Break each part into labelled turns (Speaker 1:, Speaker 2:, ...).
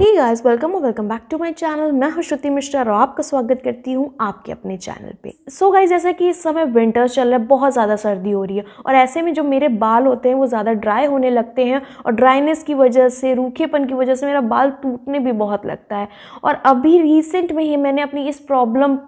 Speaker 1: ही guys welcome और welcome back to my channel मैं हूं श्रुति मिश्रा और आपका स्वागत करती हूं आपके अपने चैनल पे सो so गाइस जैसा कि इस समय विंटर चल रहा है बहुत ज़्यादा सर्दी हो रही है और ऐसे में जो मेरे बाल होते हैं वो ज़्यादा ड्राई होने लगते हैं और ड्राइनेस की वजह से रूखेपन की वजह से मेरा बाल टूटने भी बहुत लगता है और अभी रिसेंट में ही मैंने अपनी इस प्रॉब्लम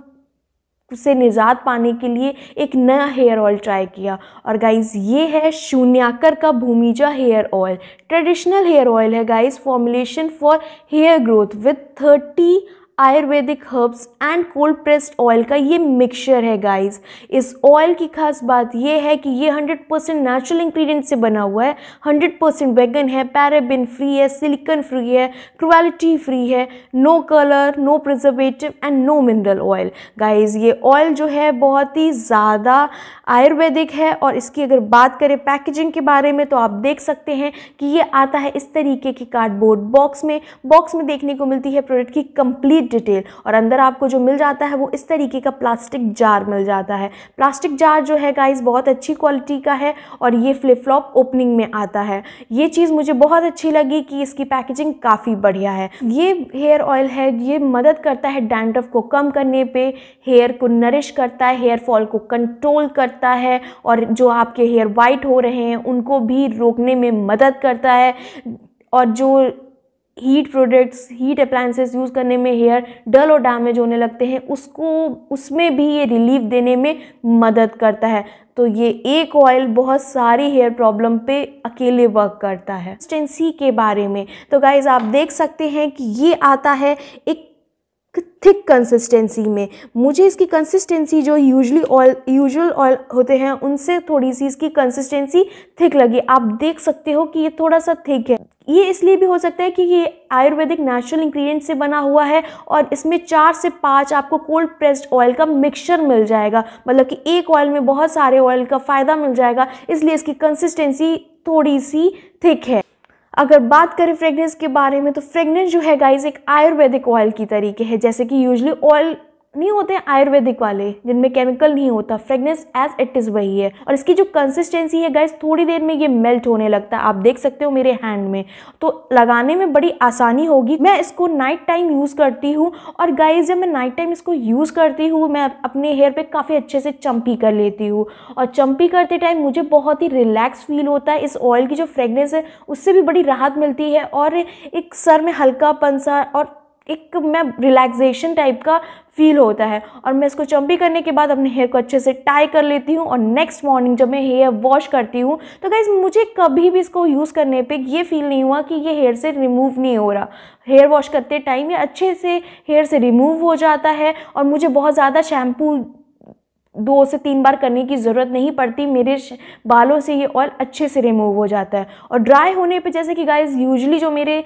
Speaker 1: से निजात पाने के लिए एक नया हेयर ऑयल ट्राई किया और गाइस ये है शून्याकर का Bhumija hair oil traditional hair oil है guys formulation for hair growth with thirty ayurvedic herbs and cold pressed oil का ये मिक्सचर है गाइस इस ऑयल की खास बात यह है कि ये 100% परसेंट नेचुरल इंग्रीडियंट से बना हुआ है 100% परसेंट वेगन है पैराबिन फ्री है सिलिकन फ्री है क्रुअलिटी फ्री है no colour no preservative and no mineral oil guys ये ऑयल जो है बहुत ही ज़्यादा आयुर्वेदिक है और इसकी अगर बात करें पैकेजिंग के बारे में तो आप देख सकते हैं कि ये आता है इस तरीके की कार्डबोर्ड बॉक्स में बॉक्स में देखने को मिलती है प्रोडक्ट की कंप्लीट डिटेल और अंदर आपको जो मिल जाता है वो इस तरीके का प्लास्टिक जार मिल जाता है प्लास्टिक जार जो है गाइस बहुत अच्छी क्वालिटी का है और ये फ्लिप फ्लॉप ओपनिंग में आता है ये चीज़ मुझे बहुत अच्छी लगी कि इसकी पैकेजिंग काफ़ी बढ़िया है ये हेयर ऑयल है ये मदद करता है डैंड्रफ को कम करने पर हेयर को नरिश करता है हेयर फॉल को कंट्रोल करता है और जो आपके हेयर वाइट हो रहे हैं उनको भी रोकने में मदद करता है और जो heat products heat appliances use करने में हेयर डल और डैमेज होने लगते हैं उसको उसमें भी ये रिलीफ देने में मदद करता है तो ये एक ऑयल बहुत सारी हेयर प्रॉब्लम पे अकेले वर्क करता है कंसिस्टेंसी के बारे में तो गाइज आप देख सकते हैं कि ये आता है एक थिक कंसिस्टेंसी में मुझे इसकी कंसिस्टेंसी जो यूजली ऑयल यूजुअल ऑयल होते हैं उनसे थोड़ी सी इसकी कंसिस्टेंसी थिक लगी आप देख सकते हो कि ये थोड़ा सा थिक है ये इसलिए भी हो सकता है कि ये आयुर्वेदिक नेचुरल इंग्रेडिएंट से बना हुआ है और इसमें चार से पाँच आपको कोल्ड प्रेस्ड ऑयल का मिक्सचर मिल जाएगा मतलब कि एक ऑयल में बहुत सारे ऑयल का फ़ायदा मिल जाएगा इसलिए इसकी कंसिस्टेंसी थोड़ी सी थिक है अगर बात करें फ्रेगनेंस के बारे में तो फ्रेगनेंस जो है गाइज एक आयुर्वेदिक ऑयल की तरीके है जैसे कि यूजली ऑयल नहीं होते हैं आयुर्वेदिक वाले जिनमें केमिकल नहीं होता फ्रेगनेंस एज इट इज़ वही है और इसकी जो कंसिस्टेंसी है गैस थोड़ी देर में ये मेल्ट होने लगता है आप देख सकते हो मेरे हैंड में तो लगाने में बड़ी आसानी होगी मैं इसको नाइट टाइम यूज़ करती हूँ और गाइस जब मैं नाइट टाइम इसको यूज़ करती हूँ मैं अपने हेयर पर काफ़ी अच्छे से चम्पी कर लेती हूँ और चम्पी करते टाइम मुझे बहुत ही रिलैक्स फील होता है इस ऑयल की जो फ्रेगनेंस है उससे भी बड़ी राहत मिलती है और एक सर में हल्का पनसा और एक मैं रिलैक्सेशन टाइप का फील होता है और मैं इसको चम्पी करने के बाद अपने हेयर को अच्छे से टाई कर लेती हूँ और नेक्स्ट मॉर्निंग जब मैं हेयर वॉश करती हूँ तो गाइज मुझे कभी भी इसको यूज़ करने पे ये फील नहीं हुआ कि ये हेयर से रिमूव नहीं हो रहा हेयर वॉश करते टाइम ये अच्छे से हेयर से रिमूव हो जाता है और मुझे बहुत ज़्यादा शैम्पू दो से तीन बार करने की ज़रूरत नहीं पड़ती मेरे बालों से ये ऑयल अच्छे से रिमूव हो जाता है और ड्राई होने पे जैसे कि गाइस यूजली जो मेरे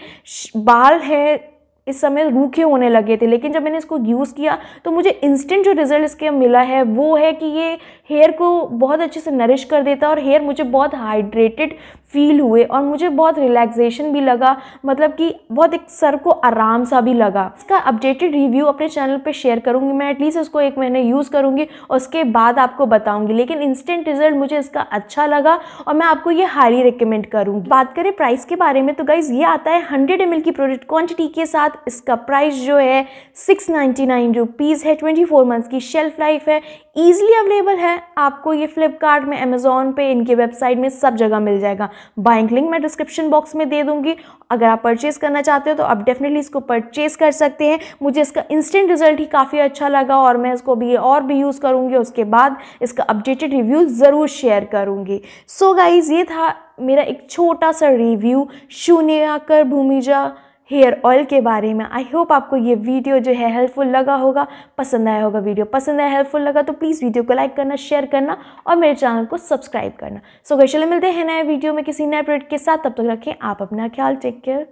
Speaker 1: बाल हैं इस समय रूखे होने लगे थे लेकिन जब मैंने इसको यूज़ किया तो मुझे इंस्टेंट जो रिज़ल्ट इसके मिला है वो है कि ये हेयर को बहुत अच्छे से नरिश कर देता है और हेयर मुझे बहुत हाइड्रेटेड फील हुए और मुझे बहुत रिलैक्सेशन भी लगा मतलब कि बहुत एक सर को आराम सा भी लगा इसका अपडेटेड रिव्यू अपने चैनल पर शेयर करूँगी मैं एटलीस्ट उसको एक महीने यूज़ करूँगी और उसके बाद आपको बताऊँगी लेकिन इंस्टेंट रिजल्ट मुझे इसका अच्छा लगा और मैं आपको ये हाईली रिकमेंड करूँगी बात करें प्राइस के बारे में तो गाइज़ ये आता है हंड्रेड एम की प्रोडक्ट क्वान्टिटी के साथ इसका प्राइस जो है सिक्स नाइन्टी नाइन रुपीज़ है ट्वेंटी फोर मंथ्स की शेल्फ लाइफ है ईजिली अवेलेबल है है आपको ये फ्लिपकार्ट में अमेज़ोन पे इनके वेबसाइट में सब जगह मिल जाएगा बाइंग लिंक मैं डिस्क्रिप्शन बॉक्स में दे दूंगी अगर आप परचेज़ करना चाहते हो तो आप डेफिनेटली इसको परचेज़ कर सकते हैं मुझे इसका इंस्टेंट रिजल्ट ही काफ़ी अच्छा लगा और मैं इसको भी और भी यूज़ करूँगी उसके बाद इसका अपडेटेड रिव्यू ज़रूर शेयर करूँगी सो so गाइज़ ये था मेरा एक छोटा सा रिव्यू शून्य आकर भूमिजा हेयर ऑयल के बारे में आई होप आपको ये वीडियो जो है हेल्पफुल लगा होगा पसंद आया होगा वीडियो पसंद आया हेल्पफुल लगा तो प्लीज़ वीडियो को लाइक करना शेयर करना और मेरे चैनल को सब्सक्राइब करना सो so, मिलते हैं नए वीडियो में किसी नए प्रोडक्ट के साथ तब तक रखें आप अपना ख्याल टेक केयर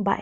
Speaker 1: बाय